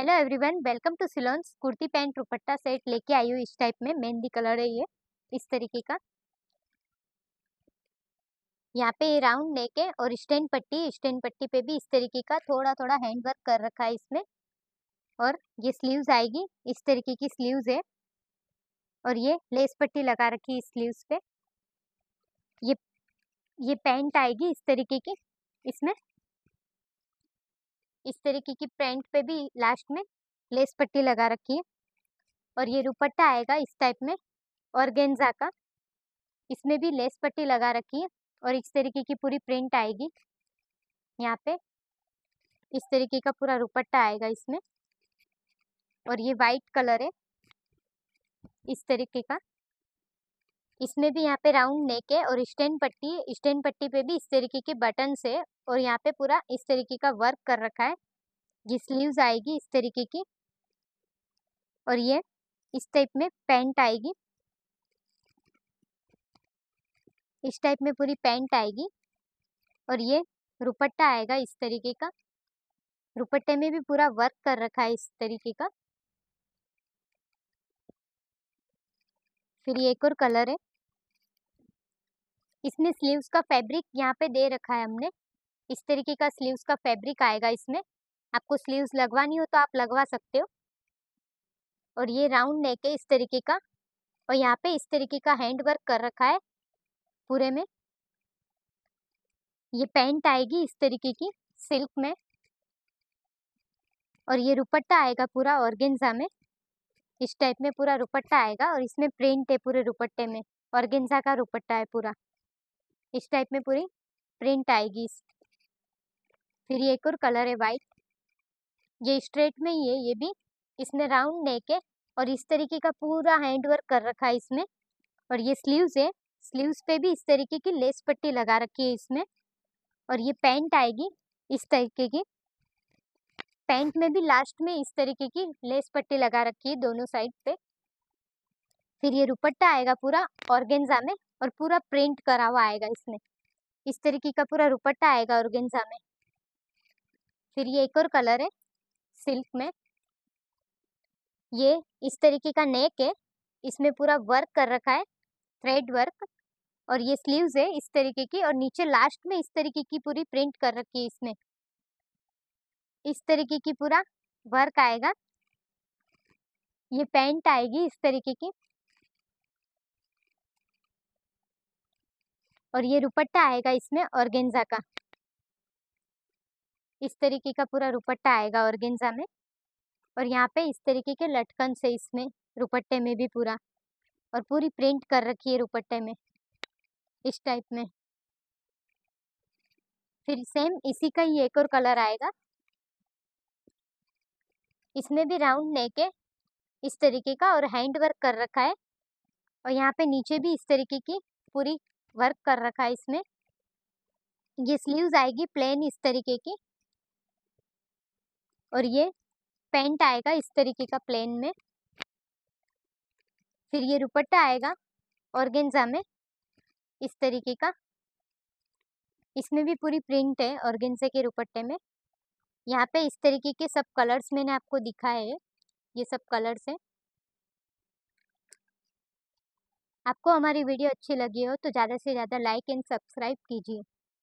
hello everyone welcome to सिलोन्स kurti pant dupatta set लेके आई हूँ इस टाइप में मेहंदी कलर है ये इस तरीके का यहाँ पे राउंड नेक है और स्टैंड पट्टी स्टैंड पट्टी पे भी इस तरीके का थोड़ा थोड़ा हैंड वर्क कर रखा है इसमें और ये स्लीव्स आएगी इस तरीके की स्लीव्स है और ये लेस पट्टी लगा रखी है स्लीव्स पे ये ये पैंट आएगी इस तरीके की इसमें इस तरीके की पैंट पे भी लास्ट में लेस पट्टी लगा रखी है और ये दुपट्टा आएगा इस टाइप में और गेंजा का इसमें भी लेस पट्टी लगा रखी है और इस तरीके की पूरी प्रिंट आएगी यहाँ पे इस तरीके का पूरा दुपट्टा आएगा इसमें और ये वाइट कलर है इस तरीके का इसमें भी यहाँ पे राउंड नेक है और स्टैंड पट्टी स्टैंड पट्टी पे भी इस तरीके के बटन है और यहाँ पे पूरा इस तरीके का वर्क कर रखा है ये स्लीव्स आएगी इस तरीके की और ये इस टाइप में पैंट आएगी इस टाइप में पूरी पैंट आएगी और ये दुपट्टा आएगा इस तरीके का रुपट्टे में भी पूरा वर्क कर रखा है इस तरीके का फिर ये एक और कलर है इसमें स्लीव्स का फैब्रिक यहाँ पे दे रखा है हमने इस तरीके का स्लीव्स का फैब्रिक आएगा इसमें आपको स्लीव्स लगवानी हो तो आप लगवा सकते हो और ये राउंड नेक है इस तरीके का और यहाँ पे इस तरीके का हैंड वर्क कर रखा है पूरे में ये पैंट आएगी इस तरीके की सिल्क में और ये दुपट्टा आएगा पूरा ऑर्गेन्जा में इस टाइप में पूरा रुपट्टा आएगा और इसमें प्रिंट है पूरे रुपट्टे में ऑर्गेन्जा का रुपट्टा है पूरा इस टाइप में पूरी प्रिंट आएगी इस फिर एक और कलर है वाइट ये स्ट्रेट में ही है ये भी इसमें राउंड नेक है और इस तरीके का पूरा हैंड वर्क कर रखा है इसमें और ये स्लीव्स है स्लीव्स पे भी इस तरीके की लेस पट्टी लगा रखी है इसमें और ये पैंट आएगी इस तरीके की पैंट में भी लास्ट में इस तरीके की लेस पट्टी लगा रखी है दोनों साइड पे फिर ये रुपट्टा आएगा पूरा ऑर्गेंजा में और पूरा प्रिंट करा हुआ आएगा इसमें इस तरीके का पूरा रुपट्टा आएगा ऑर्गेंजा में फिर ये एक और कलर है सिल्क में ये इस तरीके का नेक है इसमें पूरा वर्क कर रखा है थ्रेड वर्क और ये स्लीव्स है इस तरीके की और नीचे लास्ट में इस तरीके की पूरी प्रिंट कर रखी है इसमें इस तरीके की पूरा वर्क आएगा ये पेंट आएगी इस तरीके की और ये रुपट्टा आएगा इसमें ऑर्गेन्जा का इस तरीके का पूरा रुपट्टा आएगा ऑर्गेंजा में और यहाँ पे इस तरीके के लटकन से इसमें रुपट्टे में भी पूरा और पूरी प्रिंट कर रखी है रुपट्टे में इस टाइप में फिर सेम इसी का ही एक और कलर आएगा इसमें भी राउंड नेक है इस तरीके का और हैंड वर्क कर रखा है और यहाँ पे नीचे भी इस तरीके की पूरी वर्क कर रखा है इसमें ये स्लीव्स आएगी प्लेन इस तरीके की और ये पेंट आएगा इस तरीके का प्लेन में फिर ये रुपट्टा आएगा ऑर्गेन्जा में इस तरीके का इसमें भी पूरी प्रिंट है ऑर्गेन्जे के रुपट्टे में यहाँ पे इस तरीके के सब कलर्स मैंने आपको दिखाए है ये सब कलर्स हैं आपको हमारी वीडियो अच्छी लगी हो तो ज़्यादा से ज़्यादा लाइक एंड सब्सक्राइब कीजिए